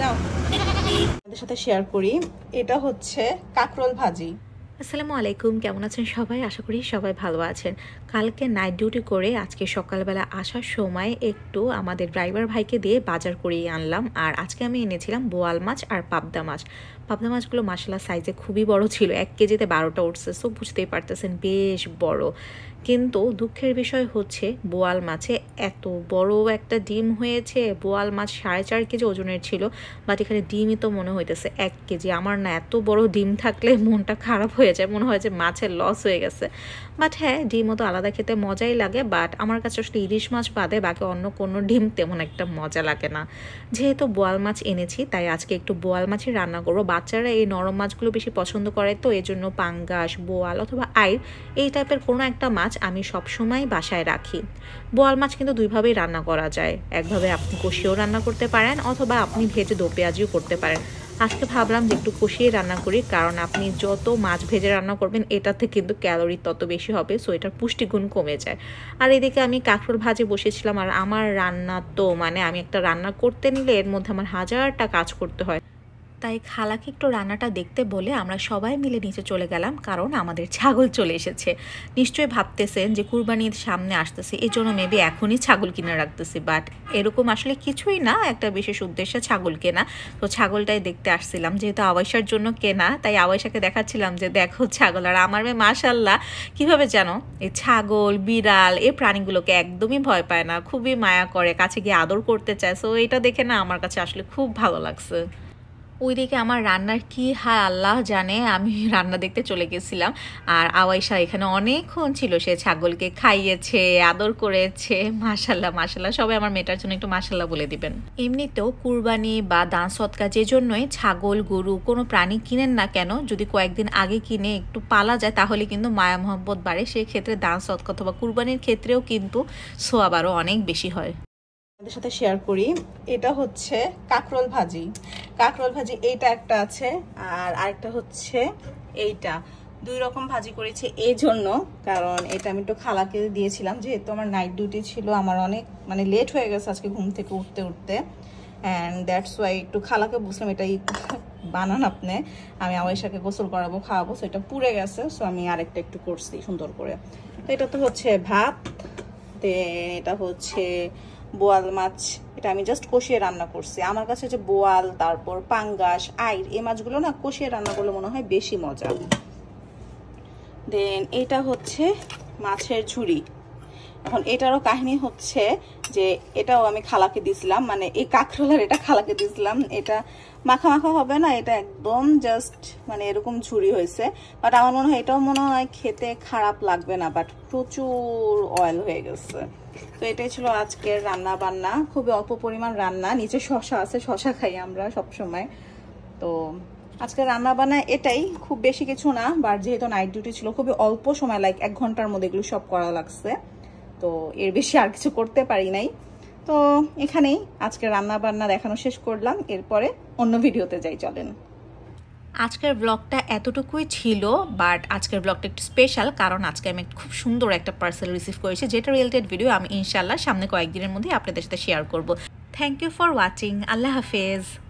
যাও আপনাদের সাথে শেয়ার করি এটা হচ্ছে কাকরোল ভাজি আসসালামু আলাইকুম কেমন আছেন সবাই আশা করি সবাই ভালো আছেন কালকে নাইট ডিউটি করে আজকে সকালবেলা আসার সময় একটু আমাদের ড্রাইভার ভাইকে দিয়ে বাজার করিয়ে আনলাম আর আজকে আমি এনেছিলাম বোয়াল মাছ আর পাবদা মাছ পাবদা মাছগুলো মাসালা সাইজে খুবই বড় ছিল এক কেজিতে বারোটা উঠছে সব বুঝতেই পারতেছেন বেশ বড় কিন্তু দুঃখের বিষয় হচ্ছে বোয়াল মাছে এত বড় একটা ডিম হয়েছে বোয়াল মাছ সাড়ে চার কেজি ওজনের ছিল বাট এখানে ডিমই তো মনে হইতেছে এক কেজি আমার না এত বড় ডিম থাকলে মনটা খারাপ হয়ে হয়ে যায় মনে হয় যে মাছের লস হয়ে গেছে বাট হ্যাঁ ডিমও তো আলাদা খেতে মজাই লাগে বাট আমার কাছে আসলে ইলিশ মাছ বাদে বাকি অন্য কোনো ডিম তেমন একটা মজা লাগে না যেহেতু বোয়াল মাছ এনেছি তাই আজকে একটু বোয়াল মাছই রান্না করবো বাচ্চারা এই নরম মাছগুলো বেশি পছন্দ করে তো এই জন্য পাঙ্গাস বোয়াল অথবা আইর এই টাইপের কোনো একটা মাছ আমি সবসময় বাসায় রাখি বোয়াল মাছ কিন্তু দুইভাবেই রান্না করা যায় একভাবে আপনি কষিয়েও রান্না করতে পারেন অথবা আপনি ভেজে দো পেঁয়াজিও করতে পারেন আজকে ভাবলাম যে একটু কষিয়ে রান্না করি কারণ আপনি যত মাছ ভেজে রান্না করবেন এটাতে কিন্তু ক্যালোরি তত বেশি হবে সো এটার পুষ্টিগুণ কমে যায় আর এদিকে আমি কাঁকরোল ভাজে বসেছিলাম আর আমার রান্না তো মানে আমি একটা রান্না করতে নিলে এর মধ্যে আমার হাজারটা কাজ করতে হয় তাই খালাকে একটু রান্নাটা দেখতে বলে আমরা সবাই মিলে নিচে চলে গেলাম কারণ আমাদের ছাগল চলে এসেছে নিশ্চয়ই ভাবতেছেন যে কুরবানির সামনে আসতেছে এই জন্য মেবি এখনই ছাগল কিনে রাখতেছি বাট এরকম আসলে কিছুই না একটা বিশেষ উদ্দেশ্যে ছাগল কেনা তো ছাগলটাই দেখতে আসছিলাম যেহেতু আবাইশার জন্য কেনা তাই আবাইশাকে দেখাচ্ছিলাম যে দেখো ছাগল আর আমার মেয়ে মাশাল্লাহ কীভাবে জানো এই ছাগল বিড়াল এই প্রাণীগুলোকে একদমই ভয় পায় না খুবই মায়া করে কাছে গিয়ে আদর করতে চায় সো এটা দেখে না আমার কাছে আসলে খুব ভালো লাগছে ওইদিকে আমার রান্নার কি হাল আল্লাহ জানে আমি রান্না দেখতে চলে গেছিলাম আর আওয়াইশা এখানে অনেকক্ষণ ছিল সে ছাগলকে খাইয়েছে আদর করেছে মাসাল্লাহ মাসাল্লাহ সবাই আমার মেটার জন্য একটু মাসাল্লাহ বলে দিবেন এমনিতেও কুরবানি বা দান সৎকা যে জন্যই ছাগল গরু কোনো প্রাণী কিনেন না কেন যদি কয়েকদিন আগে কিনে একটু পালা যায় তাহলে কিন্তু মায়া মহব্বত বাড়ে সেক্ষেত্রে দান সৎকা অথবা কুরবানির ক্ষেত্রেও কিন্তু সোয়াবারও অনেক বেশি হয় আমাদের সাথে শেয়ার করি এটা হচ্ছে কাকরোল ভাজি কাঁকরোল ভাজি এইটা একটা আছে আর আরেকটা হচ্ছে এইটা দুই রকম ভাজি করেছি এই জন্য কারণ এটা আমি একটু খালাকে দিয়েছিলাম যেহেতু আমার নাইট ডিউটি ছিল আমার অনেক মানে লেট হয়ে গেছে আজকে ঘুম থেকে উঠতে উঠতে অ্যান্ড দ্যাটস ওয়াই একটু খালাকে বুঝলাম এটাই বানান আপনি আমি আয়েশাকে গোসল করাবো খাওয়াবো সো এটা পুড়ে গেছে সো আমি আরেকটা একটু করছি সুন্দর করে তো এটা তো হচ্ছে ভাত এটা হচ্ছে বোয়াল মাছ এটা আমি জাস্ট কষিয়ে রান্না করছি আমার কাছে যে বোয়াল তারপর পাঙ্গাস আইর এই মাছগুলো না কষিয়ে রান্না করলে মনে হয় বেশি মজা দেন এটা হচ্ছে মাছের ঝুড়ি এখন এটারও কাহিনী হচ্ছে যে এটাও আমি খালাকে দিছিলাম মানে এই কাঁকরোলার এটা খালাকে দিছিলাম এটা মাখা মাখা হবে না এটা একদম জাস্ট মানে এরকম ঝুড়ি হয়েছে বাট আমার মনে হয় এটাও মনে হয় খেতে খারাপ লাগবে না বাট প্রচুর অয়েল হয়ে গেছে তো এটাই ছিল আজকের রান্না বান্না খুবই অল্প পরিমাণ রান্না নিচে শশা আছে শশা খাই আমরা সবসময় তো আজকে রান্না বান্না এটাই খুব বেশি কিছু না বাট যেহেতু নাইট ডিউটি ছিল খুবই অল্প সময় লাইক এক ঘন্টার মধ্যে এগুলো সব করা লাগছে তো এর বেশি আর কিছু করতে পারি নাই তো এখানেই আজকে রান্না বান্না দেখানো শেষ করলাম এরপরে অন্য ভিডিওতে যাই চলেন আজকের ব্লগটা এতটুকুই ছিল বাট আজকের ব্লগটা একটু স্পেশাল কারণ আজকে আমি খুব সুন্দর একটা পার্সেল রিসিভ করেছি যেটা রিলেটেড ভিডিও আমি ইনশাল্লাহ সামনে কয়েকদিনের মধ্যে আপনাদের সাথে শেয়ার করব থ্যাংক ইউ ফর ওয়াচিং আল্লাহ হাফেজ